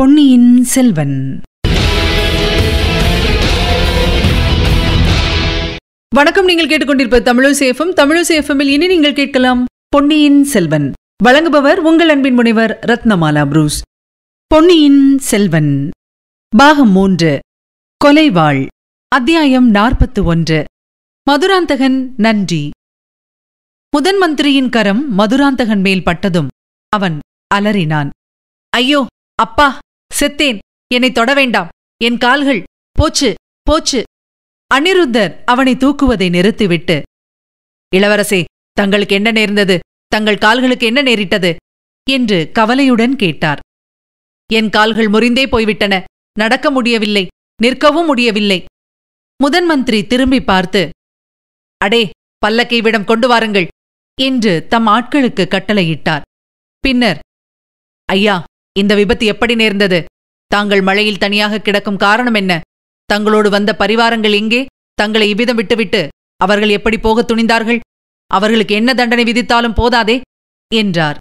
பொன்னியின் செல்வன் வணக்கம் நீங்கள் கேட்டுக்கொண்டிருப்ப தமிழசேஃபம் தமிழசேஃபமில் இனி நீங்கள் கேட்கலாம் பொன்னியின் செல்வன் வழங்குபவர் உங்கள் அன்பின் முனைவர் ரத்னமாலா புரூஸ் பொன்னியின் செல்வன் பாகம் மூன்று கொலைவாள் அத்தியாயம் நாற்பத்து ஒன்று மதுராந்தகன் நன்றி முதன் மந்திரியின் கரம் மதுராந்தகன் மேல் பட்டதும் அவன் அலறினான் ஐயோ அப்பா செத்தேன் என்னை தொட வேண்டாம் என் கால்கள் போச்சு போச்சு அனிருத்தர் அவனை தூக்குவதை நிறுத்திவிட்டு இளவரசே தங்களுக்கு என்ன நேர்ந்தது தங்கள் கால்களுக்கு என்ன நேரிட்டது என்று கவலையுடன் கேட்டார் என் கால்கள் முறிந்தே போய்விட்டன நடக்க முடியவில்லை நிற்கவும் முடியவில்லை முதன் மந்திரி திரும்பி பார்த்து அடே பல்லக்கை விடம் கொண்டு வாருங்கள் என்று தம் ஆட்களுக்கு கட்டளையிட்டார் பின்னர் ஐயா இந்த விபத்து எப்படி நேர்ந்தது தாங்கள் மழையில் தனியாக கிடக்கும் காரணம் என்ன தங்களோடு வந்த பரிவாரங்கள் எங்கே தங்களை இவ்விதம் விட்டுவிட்டு அவர்கள் எப்படி போக துணிந்தார்கள் அவர்களுக்கு என்ன தண்டனை விதித்தாலும் போதாதே என்றார்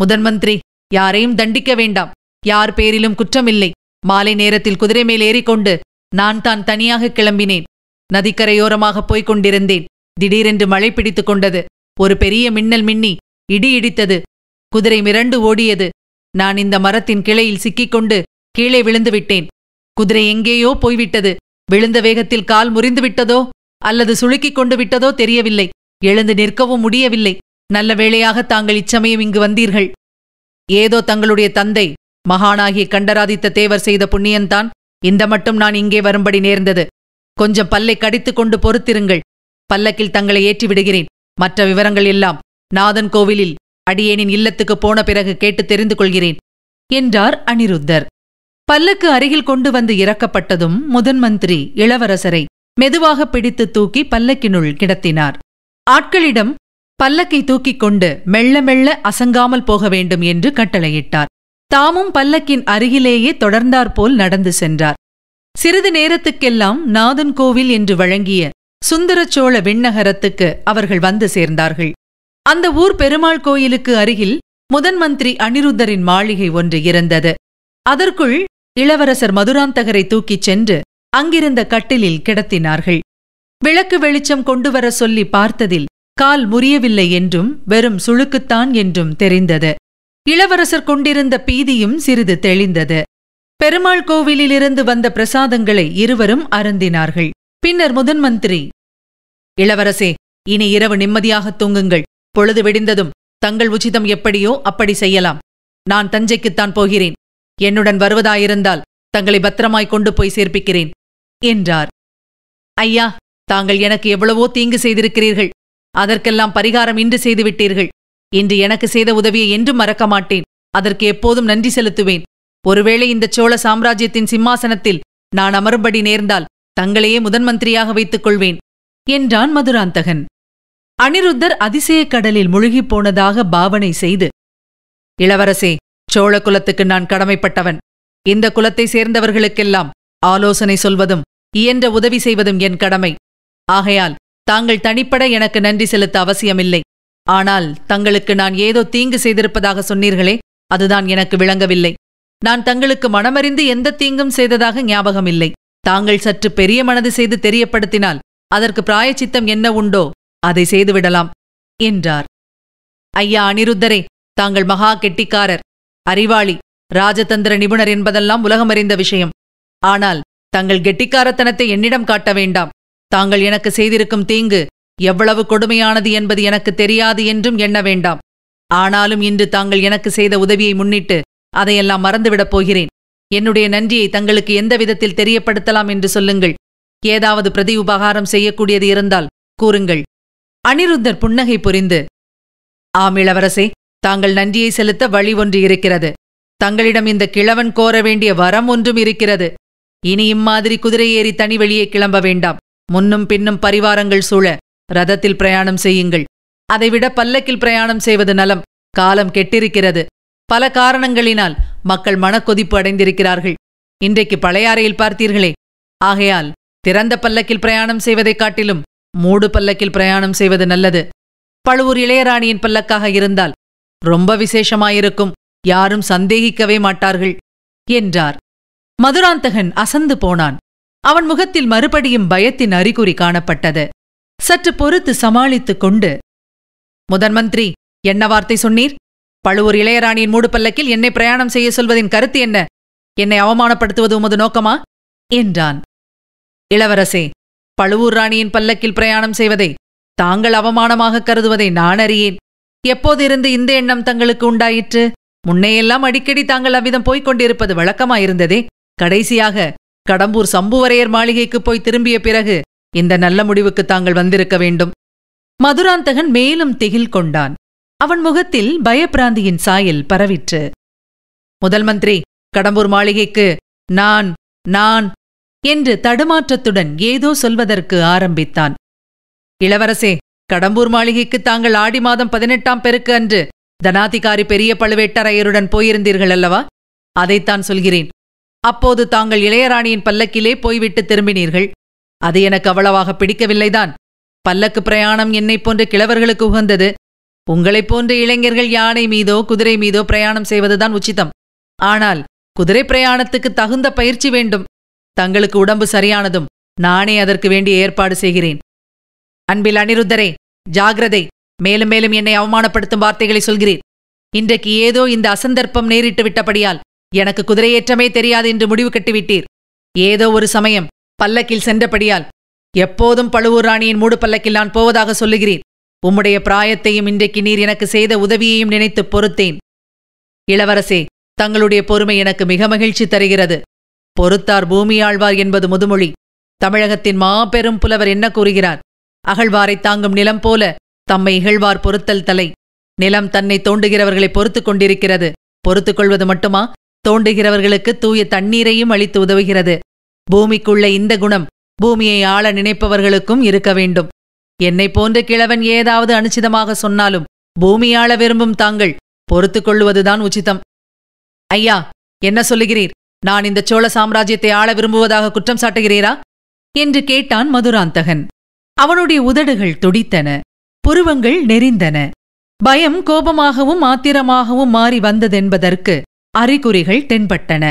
முதன்மந்திரி யாரையும் தண்டிக்க வேண்டாம் யார் பேரிலும் குற்றமில்லை மாலை நேரத்தில் குதிரை மேல் ஏறிக்கொண்டு நான் தான் தனியாக கிளம்பினேன் நதிக்கரையோரமாக போய்க் கொண்டிருந்தேன் திடீரென்று மழை பிடித்துக் கொண்டது ஒரு பெரிய மின்னல் மின்னி இடி இடித்தது குதிரை மிரண்டு ஓடியது நான் இந்த மரத்தின் கிளையில் சிக்கிக்கொண்டு கீழே விழுந்து விட்டேன் குதிரை எங்கேயோ போய்விட்டது விழுந்த வேகத்தில் கால் முறிந்து விட்டதோ அல்லது சுளுக்கிக் கொண்டு விட்டதோ தெரியவில்லை எழுந்து நிற்கவும் முடியவில்லை நல்ல வேளையாக தாங்கள் இச்சமயம் இங்கு வந்தீர்கள் ஏதோ தங்களுடைய தந்தை மகானாகிய கண்டராதித்த தேவர் செய்த புண்ணியன்தான் இந்த மட்டும் நான் இங்கே வரும்படி நேர்ந்தது கொஞ்சம் பல்லை கடித்துக் கொண்டு பொறுத்திருங்கள் பல்லக்கில் தங்களை ஏற்றி விடுகிறேன் மற்ற விவரங்கள் எல்லாம் நாதன் கோவிலில் அடியேனின் இல்லத்துக்கு போன பிறகு கேட்டு தெரிந்து கொள்கிறேன் என்றார் அனிருத்தர் பல்லக்கு அருகில் கொண்டு வந்து இறக்கப்பட்டதும் முதன்மந்திரி இளவரசரை மெதுவாக பிடித்து தூக்கி பல்லக்கினுள் கிடத்தினார் ஆட்களிடம் பல்லக்கை தூக்கிக் கொண்டு மெல்ல மெல்ல அசங்காமல் போக வேண்டும் என்று கட்டளையிட்டார் தாமும் பல்லக்கின் அருகிலேயே தொடர்ந்தாற்போல் நடந்து சென்றார் சிறிது நேரத்துக்கெல்லாம் நாதன் கோவில் என்று வழங்கிய சுந்தரச்சோழ விண்ணகரத்துக்கு அவர்கள் வந்து சேர்ந்தார்கள் அந்த ஊர் பெருமாள் கோயிலுக்கு அருகில் முதன் மந்திரி அனிருத்தரின் மாளிகை ஒன்று இருந்தது அதற்குள் இளவரசர் மதுராந்தகரை தூக்கிச் சென்று அங்கிருந்த கட்டிலில் கிடத்தினார்கள் விளக்கு வெளிச்சம் கொண்டு வர சொல்லி பார்த்ததில் கால் முறியவில்லை என்றும் வெறும் சுழுக்குத்தான் என்றும் தெரிந்தது இளவரசர் கொண்டிருந்த பீதியும் சிறிது தெளிந்தது பெருமாள் கோவிலிலிருந்து வந்த பிரசாதங்களை இருவரும் அருந்தினார்கள் பின்னர் முதன்மந்திரி இளவரசே இனி இரவு நிம்மதியாக தூங்குங்கள் பொழுது விடிந்ததும் தங்கள் உச்சிதம் எப்படியோ அப்படி செய்யலாம் நான் தஞ்சைக்குத்தான் போகிறேன் என்னுடன் வருவதாயிருந்தால் தங்களை பத்திரமாய் கொண்டு போய் சேர்ப்பிக்கிறேன் என்றார் ஐயா தாங்கள் எனக்கு எவ்வளவோ தீங்கு செய்திருக்கிறீர்கள் அதற்கெல்லாம் பரிகாரம் இன்று செய்துவிட்டீர்கள் இன்று எனக்கு செய்த உதவியை என்றும் மறக்க மாட்டேன் அதற்கு எப்போதும் நன்றி செலுத்துவேன் ஒருவேளை இந்த சோழ சாம்ராஜ்யத்தின் சிம்மாசனத்தில் நான் அமரும்படி நேர்ந்தால் தங்களையே முதன்மந்திரியாக வைத்துக் கொள்வேன் என்றான் மதுராந்தகன் அனிருத்தர் அதிசய கடலில் முழுகிப் போனதாக பாவனை செய்து இளவரசே சோழ குலத்துக்கு நான் கடமைப்பட்டவன் இந்த குலத்தை சேர்ந்தவர்களுக்கெல்லாம் ஆலோசனை சொல்வதும் இயன்ற உதவி செய்வதும் என் கடமை ஆகையால் தாங்கள் தனிப்பட எனக்கு நன்றி செலுத்த அவசியமில்லை ஆனால் தங்களுக்கு நான் ஏதோ தீங்கு செய்திருப்பதாக சொன்னீர்களே அதுதான் எனக்கு விளங்கவில்லை நான் தங்களுக்கு மனமறிந்து எந்த தீங்கும் செய்ததாக ஞாபகமில்லை தாங்கள் சற்று பெரிய மனது செய்து தெரியப்படுத்தினால் அதற்கு பிராயச்சித்தம் என்ன உண்டோ அதை செய்துவிடலாம் என்றார் ஐயா அனிருத்தரே தாங்கள் மகா கெட்டிக்காரர் அறிவாளி ராஜதந்திர நிபுணர் என்பதெல்லாம் உலகமறிந்த விஷயம் ஆனால் தங்கள் கெட்டிக்காரத்தனத்தை என்னிடம் காட்ட வேண்டாம் தாங்கள் எனக்கு செய்திருக்கும் தீங்கு எவ்வளவு கொடுமையானது என்பது எனக்கு தெரியாது என்றும் எண்ண வேண்டாம் ஆனாலும் இன்று தாங்கள் எனக்கு செய்த உதவியை முன்னிட்டு அதையெல்லாம் மறந்துவிடப் போகிறேன் என்னுடைய நன்றியை தங்களுக்கு எந்த விதத்தில் தெரியப்படுத்தலாம் என்று சொல்லுங்கள் ஏதாவது பிரதி உபகாரம் செய்யக்கூடியது இருந்தால் கூறுங்கள் அனிருத்தர் புன்னகை புரிந்து ஆம் இளவரசே தாங்கள் நன்றியை செலுத்த வழி ஒன்று இருக்கிறது தங்களிடம் இந்த கிழவன் கோர வேண்டிய வரம் ஒன்றும் இருக்கிறது இனி இம்மாதிரி குதிரை தனி வெளியே கிளம்ப வேண்டாம் முன்னும் பின்னும் பரிவாரங்கள் சூழ ரதத்தில் பிரயாணம் செய்யுங்கள் அதைவிட பல்லக்கில் பிரயாணம் செய்வது நலம் காலம் கெட்டிருக்கிறது பல காரணங்களினால் மக்கள் மனக்கொதிப்பு அடைந்திருக்கிறார்கள் இன்றைக்கு பழையாறையில் பார்த்தீர்களே ஆகையால் திறந்த பல்லக்கில் பிரயாணம் செய்வதைக் காட்டிலும் மூடு பல்லக்கில் பிரயாணம் செய்வது நல்லது பழுவூர் இளையராணியின் பல்லக்காக இருந்தால் ரொம்ப விசேஷமாயிருக்கும் யாரும் சந்தேகிக்கவே மாட்டார்கள் என்றார் மதுராந்தகன் அசந்து போனான் அவன் முகத்தில் மறுபடியும் பயத்தின் அறிகுறி காணப்பட்டது சற்று பொறுத்து சமாளித்துக் கொண்டு முதன்மந்திரி என்ன வார்த்தை சொன்னீர் பழுவூர் இளையராணியின் மூடு பல்லக்கில் என்னை பிரயாணம் செய்ய சொல்வதின் கருத்து என்ன என்னை அவமானப்படுத்துவது உமது நோக்கமா என்றான் இளவரசே பழுவூர் ராணியின் பல்லக்கில் பிரயாணம் செய்வதை தாங்கள் அவமானமாக கருதுவதை நான் அறியேன் எப்போதிருந்து இந்த எண்ணம் தங்களுக்கு உண்டாயிற்று முன்னையெல்லாம் அடிக்கடி தாங்கள் அவ்விதம் போய்க் கொண்டிருப்பது வழக்கமாயிருந்ததே கடைசியாக கடம்பூர் சம்புவரையர் மாளிகைக்குப் போய் திரும்பிய பிறகு இந்த நல்ல முடிவுக்கு தாங்கள் வந்திருக்க வேண்டும் மதுராந்தகன் மேலும் திகில் கொண்டான் அவன் முகத்தில் பயப்பிராந்தியின் சாயல் பரவிற்று முதல் மந்திரி கடம்பூர் மாளிகைக்கு நான் நான் என்று தடுமாற்றத்துடன் ஏதோ சொல்வதற்கு ஆரம்பித்தான் இளவரசே கடம்பூர் மாளிகைக்கு தாங்கள் ஆடி மாதம் பதினெட்டாம் பெருக்கு அன்று தனாதிகாரி பெரிய பழுவேட்டரையருடன் போயிருந்தீர்கள் அல்லவா அதைத்தான் சொல்கிறேன் அப்போது தாங்கள் இளையராணியின் பல்லக்கிலே போய்விட்டு திரும்பினீர்கள் அது எனக்கு அவ்வளவாக பிடிக்கவில்லைதான் பல்லக்கு பிரயாணம் என்னைப் போன்ற கிழவர்களுக்கு உகந்தது உங்களைப் போன்ற இளைஞர்கள் யானை மீதோ குதிரை மீதோ பிரயாணம் செய்வதுதான் உச்சிதம் ஆனால் குதிரை பிரயாணத்துக்கு தகுந்த பயிற்சி வேண்டும் தங்களுக்கு உடம்பு சரியானதும் நானே அதற்கு வேண்டி ஏற்பாடு செய்கிறேன் அன்பில் அனிருத்தரே ஜாகிரதை மேலும் மேலும் என்னை அவமானப்படுத்தும் வார்த்தைகளை சொல்கிறீர் இன்றைக்கு ஏதோ இந்த அசந்தர்ப்பம் நேரிட்டு விட்டபடியால் எனக்கு குதிரையேற்றமே தெரியாது என்று முடிவு கட்டிவிட்டீர் ஏதோ ஒரு சமயம் பல்லக்கில் சென்றபடியால் எப்போதும் பழுவூர் ராணியின் மூடு பல்லக்கில் நான் போவதாக சொல்லுகிறேன் உம்முடைய பிராயத்தையும் இன்றைக்கு நீர் எனக்கு செய்த உதவியையும் நினைத்து பொறுத்தேன் இளவரசே தங்களுடைய பொறுமை எனக்கு மிக மகிழ்ச்சி தருகிறது பொறுத்தார் பூமியாழ்வார் என்பது முதுமொழி தமிழகத்தின் மாபெரும் புலவர் என்ன கூறுகிறார் அகழ்வாரை தாங்கும் நிலம் போல தம்மை இகழ்வார் பொறுத்தல் தலை நிலம் தன்னை தோண்டுகிறவர்களை பொறுத்து கொண்டிருக்கிறது பொறுத்துக் கொள்வது மட்டுமா தோண்டுகிறவர்களுக்கு தூய தண்ணீரையும் அளித்து உதவுகிறது பூமிக்குள்ள இந்த குணம் பூமியை ஆள நினைப்பவர்களுக்கும் இருக்க வேண்டும் என்னை போன்ற கிழவன் ஏதாவது அனுச்சிதமாக சொன்னாலும் பூமி ஆள விரும்பும் தாங்கள் பொறுத்துக் கொள்வதுதான் உச்சிதம் ஐயா என்ன சொல்லுகிறீர் நான் இந்த சோழ சாம்ராஜ்யத்தை ஆள விரும்புவதாக குற்றம் சாட்டுகிறீரா என்று கேட்டான் மதுராந்தகன் அவனுடைய உதடுகள் துடித்தன புருவங்கள் நெறிந்தன பயம் கோபமாகவும் ஆத்திரமாகவும் மாறி வந்ததென்பதற்கு அறிகுறிகள் தென்பட்டன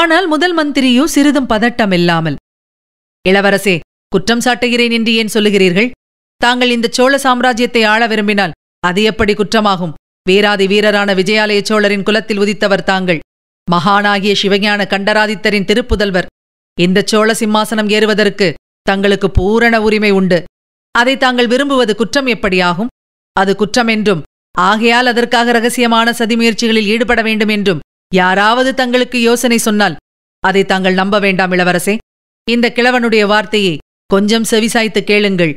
ஆனால் முதல் மந்திரியோ சிறிதும் பதட்டமில்லாமல் இளவரசே குற்றம் சாட்டுகிறேன் என்று ஏன் சொல்லுகிறீர்கள் தாங்கள் இந்த சோழ சாம்ராஜ்யத்தை ஆள விரும்பினால் அது எப்படி குற்றமாகும் வீராதி வீரரான விஜயாலய சோழரின் குலத்தில் உதித்தவர் தாங்கள் மகானாகிய சிவஞான கண்டராதித்தரின் திருப்புதல்வர் இந்த சோழ சிம்மாசனம் ஏறுவதற்கு தங்களுக்கு பூரண உரிமை உண்டு அதை தாங்கள் விரும்புவது குற்றம் எப்படியாகும் அது குற்றம் என்றும் ஆகையால் அதற்காக ரகசியமான சதி முயற்சிகளில் ஈடுபட வேண்டும் என்றும் யாராவது தங்களுக்கு யோசனை சொன்னால் அதை தாங்கள் நம்ப வேண்டாம் இளவரசே இந்த கிழவனுடைய வார்த்தையை கொஞ்சம் செவிசாய்த்து கேளுங்கள்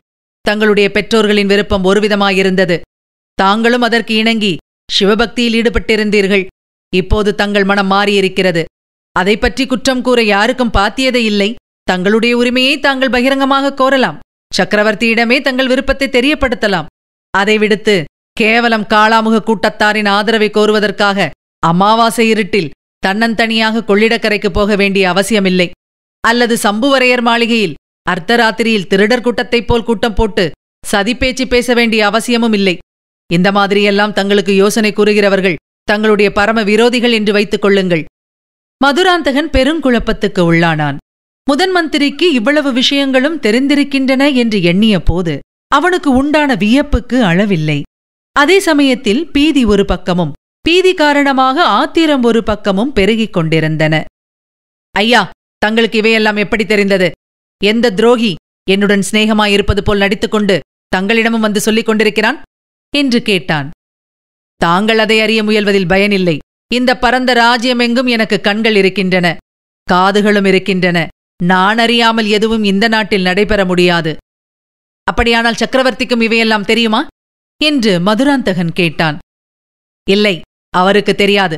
தங்களுடைய பெற்றோர்களின் விருப்பம் ஒருவிதமாயிருந்தது தாங்களும் அதற்கு இணங்கி சிவபக்தியில் ஈடுபட்டிருந்தீர்கள் இப்போது தங்கள் மனம் மாறியிருக்கிறது அதை பற்றி குற்றம் கூற யாருக்கும் பாத்தியதே இல்லை தங்களுடைய உரிமையை தாங்கள் பகிரங்கமாக கோரலாம் சக்கரவர்த்தியிடமே தங்கள் விருப்பத்தை தெரியப்படுத்தலாம் அதை விடுத்து கேவலம் காளாமுக கூட்டத்தாரின் ஆதரவை கோருவதற்காக அமாவாசை இருட்டில் தன்னந்தனியாக கொள்ளிடக்கரைக்கு போக வேண்டிய அவசியமில்லை அல்லது சம்புவரையர் மாளிகையில் அர்த்தராத்திரியில் திருடர் கூட்டத்தைப் போல் கூட்டம் போட்டு சதிப்பேச்சு பேச வேண்டிய அவசியமும் இல்லை இந்த மாதிரியெல்லாம் தங்களுக்கு யோசனை கூறுகிறவர்கள் தங்களுடைய பரம விரோதிகள் என்று வைத்துக் கொள்ளுங்கள் மதுராந்தகன் பெருங்குழப்பத்துக்கு உள்ளானான் முதன் மந்திரிக்கு இவ்வளவு விஷயங்களும் தெரிந்திருக்கின்றன என்று எண்ணிய போது அவனுக்கு உண்டான வியப்புக்கு அளவில்லை அதே சமயத்தில் பீதி ஒரு பக்கமும் பீதி காரணமாக ஆத்திரம் ஒரு பக்கமும் பெருகிக் கொண்டிருந்தன ஐயா தங்களுக்கு இவையெல்லாம் எப்படி தெரிந்தது எந்த துரோகி என்னுடன் சிநேகமாயிருப்பது போல் நடித்துக்கொண்டு தங்களிடமும் வந்து சொல்லிக் கொண்டிருக்கிறான் என்று கேட்டான் தாங்கள் அதை அறிய முயல்வதில் பயனில்லை இந்த பரந்த எங்கும் எனக்கு கண்கள் இருக்கின்றன காதுகளும் இருக்கின்றன நான் அறியாமல் எதுவும் இந்த நாட்டில் நடைபெற முடியாது அப்படியானால் சக்கரவர்த்திக்கும் இவையெல்லாம் தெரியுமா என்று மதுராந்தகன் கேட்டான் இல்லை அவருக்கு தெரியாது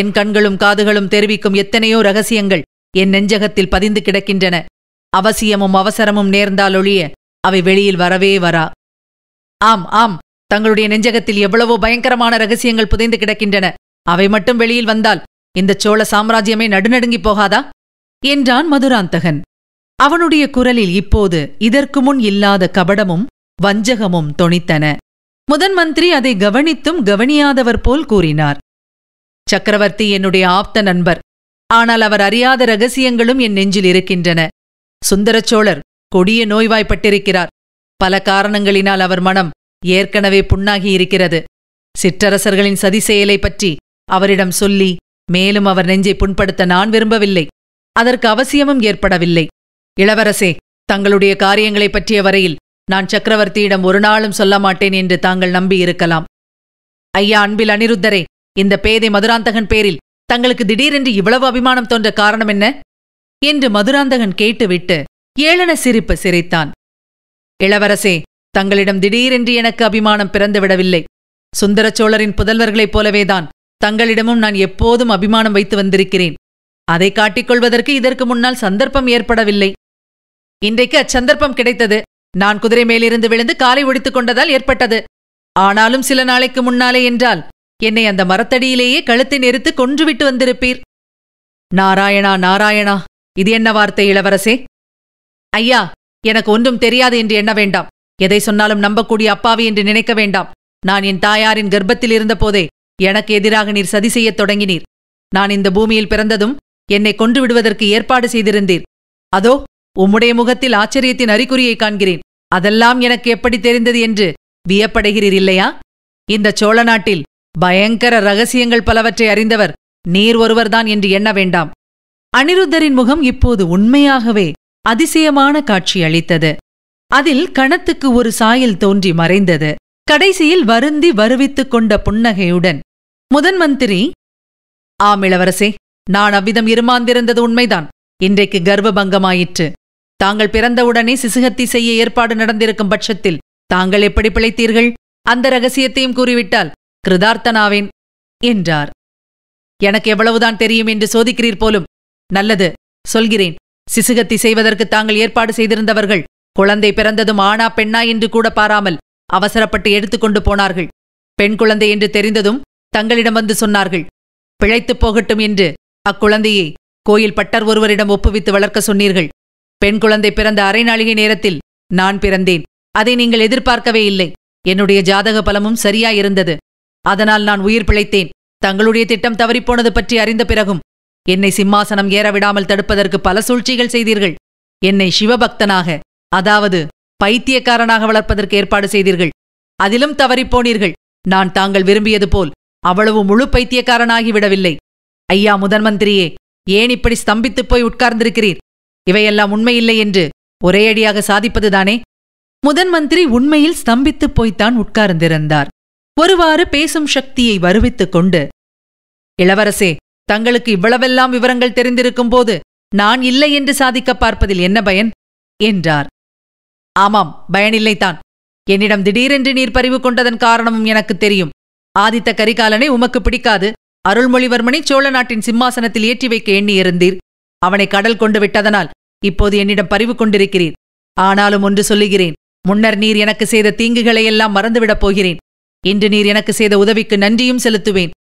என் கண்களும் காதுகளும் தெரிவிக்கும் எத்தனையோ ரகசியங்கள் என் நெஞ்சகத்தில் பதிந்து கிடக்கின்றன அவசியமும் அவசரமும் நேர்ந்தாலொழிய அவை வெளியில் வரவே வரா ஆம் ஆம் தங்களுடைய நெஞ்சகத்தில் எவ்வளவோ பயங்கரமான ரகசியங்கள் புதைந்து கிடக்கின்றன அவை மட்டும் வெளியில் வந்தால் இந்த சோழ சாம்ராஜ்யமே நடுநடுங்கி போகாதா என்றான் மதுராந்தகன் அவனுடைய குரலில் இப்போது இதற்கு முன் இல்லாத கபடமும் வஞ்சகமும் தொனித்தன முதன் மந்திரி அதை கவனித்தும் கவனியாதவர் போல் கூறினார் சக்கரவர்த்தி என்னுடைய ஆப்த நண்பர் ஆனால் அவர் அறியாத ரகசியங்களும் என் நெஞ்சில் இருக்கின்றன சுந்தரச்சோழர் கொடிய நோய்வாய்ப்பட்டிருக்கிறார் பல காரணங்களினால் அவர் மனம் ஏற்கனவே புண்ணாகி இருக்கிறது சிற்றரசர்களின் சதி செயலை பற்றி அவரிடம் சொல்லி மேலும் அவர் நெஞ்சை புண்படுத்த நான் விரும்பவில்லை அதற்கு அவசியமும் ஏற்படவில்லை இளவரசே தங்களுடைய காரியங்களைப் பற்றிய வரையில் நான் சக்கரவர்த்தியிடம் ஒரு நாளும் சொல்ல மாட்டேன் என்று தாங்கள் நம்பியிருக்கலாம் ஐயா அன்பில் அனிருத்தரே இந்த பேதை மதுராந்தகன் பேரில் தங்களுக்கு திடீரென்று இவ்வளவு அபிமானம் தோன்ற காரணம் என்ன என்று மதுராந்தகன் கேட்டுவிட்டு ஏளன சிரிப்பு சிரித்தான் இளவரசே தங்களிடம் திடீரென்று எனக்கு அபிமானம் பிறந்துவிடவில்லை சுந்தர சோழரின் புதல்வர்களைப் போலவேதான் தங்களிடமும் நான் எப்போதும் அபிமானம் வைத்து வந்திருக்கிறேன் அதை காட்டிக்கொள்வதற்கு இதற்கு முன்னால் சந்தர்ப்பம் ஏற்படவில்லை இன்றைக்கு அச்சந்தர்ப்பம் கிடைத்தது நான் குதிரை மேலிருந்து விழுந்து காலை ஒடித்துக் கொண்டதால் ஏற்பட்டது ஆனாலும் சில நாளைக்கு முன்னாலே என்றால் என்னை அந்த மரத்தடியிலேயே கழுத்தை நெறித்து கொன்றுவிட்டு வந்திருப்பீர் நாராயணா நாராயணா இது என்ன வார்த்தை இளவரசே ஐயா எனக்கு ஒன்றும் தெரியாது என்று எண்ண வேண்டாம் எதை சொன்னாலும் நம்பக்கூடிய அப்பாவி என்று நினைக்க வேண்டாம் நான் என் தாயாரின் கர்ப்பத்தில் இருந்தபோதே எனக்கு எதிராக நீர் சதி செய்யத் தொடங்கினீர் நான் இந்த பூமியில் பிறந்ததும் என்னை கொன்று விடுவதற்கு ஏற்பாடு செய்திருந்தீர் அதோ உம்முடைய முகத்தில் ஆச்சரியத்தின் அறிகுறியை காண்கிறேன் அதெல்லாம் எனக்கு எப்படி தெரிந்தது என்று வியப்படைகிறீர் இல்லையா இந்த சோழ நாட்டில் பயங்கர ரகசியங்கள் பலவற்றை அறிந்தவர் நீர் ஒருவர்தான் என்று எண்ண வேண்டாம் அனிருத்தரின் முகம் இப்போது உண்மையாகவே அதிசயமான காட்சி அளித்தது அதில் கணத்துக்கு ஒரு சாயல் தோன்றி மறைந்தது கடைசியில் வருந்தி வருவித்துக் கொண்ட புன்னகையுடன் முதன் மந்திரி ஆம் இளவரசே நான் அவ்விதம் இருமாந்திருந்தது உண்மைதான் இன்றைக்கு கர்ப்பபங்கமாயிற்று தாங்கள் பிறந்தவுடனே சிசுகத்தி செய்ய ஏற்பாடு நடந்திருக்கும் பட்சத்தில் தாங்கள் எப்படி பிழைத்தீர்கள் அந்த ரகசியத்தையும் கூறிவிட்டால் கிருதார்த்தனாவேன் என்றார் எனக்கு எவ்வளவுதான் தெரியும் என்று சோதிக்கிறீர் போலும் நல்லது சொல்கிறேன் சிசுகத்தி செய்வதற்கு தாங்கள் ஏற்பாடு செய்திருந்தவர்கள் குழந்தை பிறந்ததும் ஆனா பெண்ணா என்று கூட பாராமல் அவசரப்பட்டு எடுத்துக்கொண்டு போனார்கள் பெண் குழந்தை என்று தெரிந்ததும் தங்களிடம் வந்து சொன்னார்கள் பிழைத்துப் போகட்டும் என்று அக்குழந்தையை கோயில் பட்டர் ஒருவரிடம் ஒப்புவித்து வளர்க்க சொன்னீர்கள் பெண் குழந்தை பிறந்த அரைநாளிகை நேரத்தில் நான் பிறந்தேன் அதை நீங்கள் எதிர்பார்க்கவே இல்லை என்னுடைய ஜாதக பலமும் சரியாயிருந்தது அதனால் நான் உயிர் பிழைத்தேன் தங்களுடைய திட்டம் தவறிப்போனது பற்றி அறிந்த பிறகும் என்னை சிம்மாசனம் ஏற விடாமல் தடுப்பதற்கு பல சூழ்ச்சிகள் செய்தீர்கள் என்னை சிவபக்தனாக அதாவது பைத்தியக்காரனாக வளர்ப்பதற்கு ஏற்பாடு செய்தீர்கள் அதிலும் தவறிப்போனீர்கள் நான் தாங்கள் விரும்பியது போல் அவ்வளவு முழு பைத்தியக்காரனாகிவிடவில்லை ஐயா முதன்மந்திரியே ஏன் இப்படி ஸ்தம்பித்துப் போய் உட்கார்ந்திருக்கிறீர் இவையெல்லாம் உண்மையில்லை என்று ஒரேயடியாக சாதிப்பதுதானே முதன்மந்திரி உண்மையில் ஸ்தம்பித்துப் போய்த்தான் உட்கார்ந்திருந்தார் ஒருவாறு பேசும் சக்தியை வருவித்துக் கொண்டு இளவரசே தங்களுக்கு இவ்வளவெல்லாம் விவரங்கள் தெரிந்திருக்கும் போது நான் இல்லை என்று சாதிக்க பார்ப்பதில் என்ன பயன் என்றார் ஆமாம் பயனில்லைத்தான் என்னிடம் திடீரென்று நீர் பறிவு கொண்டதன் காரணமும் எனக்கு தெரியும் ஆதித்த கரிகாலனை உமக்கு பிடிக்காது அருள்மொழிவர்மனை சோழ நாட்டின் சிம்மாசனத்தில் ஏற்றி வைக்க எண்ணியிருந்தீர் அவனை கடல் கொண்டு விட்டதனால் இப்போது என்னிடம் பறிவு கொண்டிருக்கிறீர் ஆனாலும் ஒன்று சொல்லுகிறேன் முன்னர் நீர் எனக்கு செய்த தீங்குகளையெல்லாம் மறந்துவிடப் போகிறேன் இன்று நீர் எனக்கு செய்த உதவிக்கு நன்றியும் செலுத்துவேன்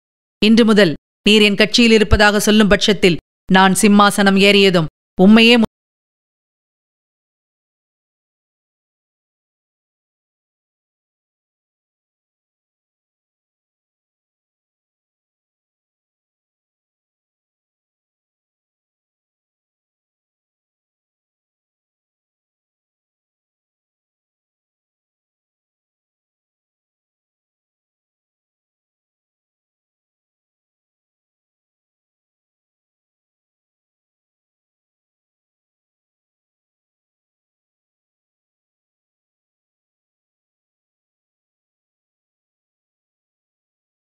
இன்று முதல் நீர் என் கட்சியில் இருப்பதாக சொல்லும் பட்சத்தில் நான் சிம்மாசனம் ஏறியதும் உம்மையே